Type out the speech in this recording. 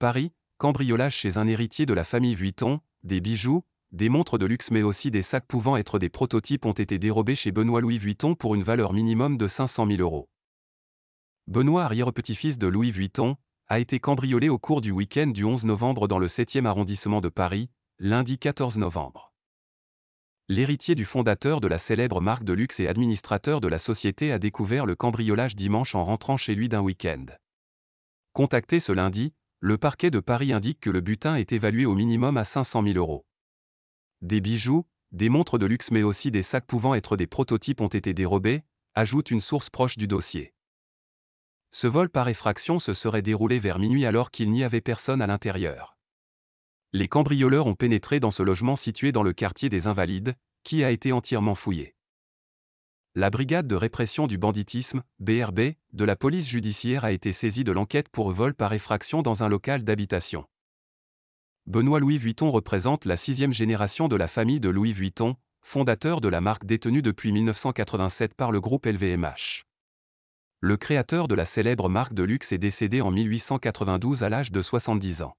Paris, cambriolage chez un héritier de la famille Vuitton, des bijoux, des montres de luxe mais aussi des sacs pouvant être des prototypes ont été dérobés chez Benoît Louis Vuitton pour une valeur minimum de 500 000 euros. Benoît arrière-petit-fils de Louis Vuitton, a été cambriolé au cours du week-end du 11 novembre dans le 7e arrondissement de Paris, lundi 14 novembre. L'héritier du fondateur de la célèbre marque de luxe et administrateur de la société a découvert le cambriolage dimanche en rentrant chez lui d'un week-end. Contacté ce lundi, le parquet de Paris indique que le butin est évalué au minimum à 500 000 euros. Des bijoux, des montres de luxe mais aussi des sacs pouvant être des prototypes ont été dérobés, ajoute une source proche du dossier. Ce vol par effraction se serait déroulé vers minuit alors qu'il n'y avait personne à l'intérieur. Les cambrioleurs ont pénétré dans ce logement situé dans le quartier des Invalides, qui a été entièrement fouillé. La brigade de répression du banditisme, BRB, de la police judiciaire a été saisie de l'enquête pour vol par effraction dans un local d'habitation. Benoît Louis Vuitton représente la sixième génération de la famille de Louis Vuitton, fondateur de la marque détenue depuis 1987 par le groupe LVMH. Le créateur de la célèbre marque de luxe est décédé en 1892 à l'âge de 70 ans.